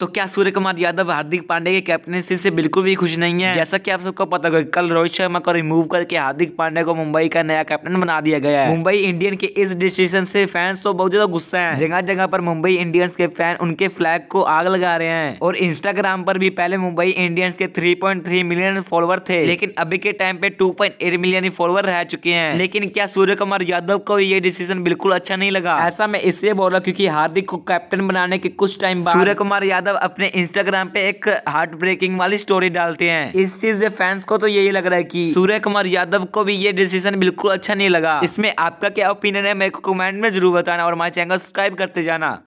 तो क्या सूर्य कुमार यादव हार्दिक पांडे की कैप्टनसी से बिल्कुल भी खुश नहीं है जैसा कि आप सबको पता होगा कल रोहित शर्मा को रिमूव करके हार्दिक पांडे को मुंबई का नया कैप्टन बना दिया गया है मुंबई इंडियन के इस डिसीजन से फैंस तो बहुत ज्यादा गुस्सा है जगह जगह पर मुंबई इंडियंस के फैन उनके फ्लैग को आग लगा रहे हैं और इंस्टाग्राम पर भी पहले मुंबई इंडियंस के थ्री मिलियन फॉलोअर थे लेकिन अभी के टाइम पे टू मिलियन फॉलोअर रह चुके हैं लेकिन क्या सूर्य कुमार यादव को ये डिसीजन बिल्कुल अच्छा नहीं लगा ऐसा मैं इसलिए बोल रहा हूँ क्यूँकी हार्दिक को कैप्टन बनाने के कुछ टाइम बाद सूर्य कुमार यादव यादव मतलब अपने इंस्टाग्राम पे एक हार्ट ब्रेकिंग वाली स्टोरी डालते हैं इस चीज से फैंस को तो यही लग रहा है की सूर्य कुमार यादव को भी ये डिसीजन बिल्कुल अच्छा नहीं लगा इसमें आपका क्या ओपिनियन है मेरे को कमेंट में जरूर बताना और हमारे चैनल सब्सक्राइब करते जाना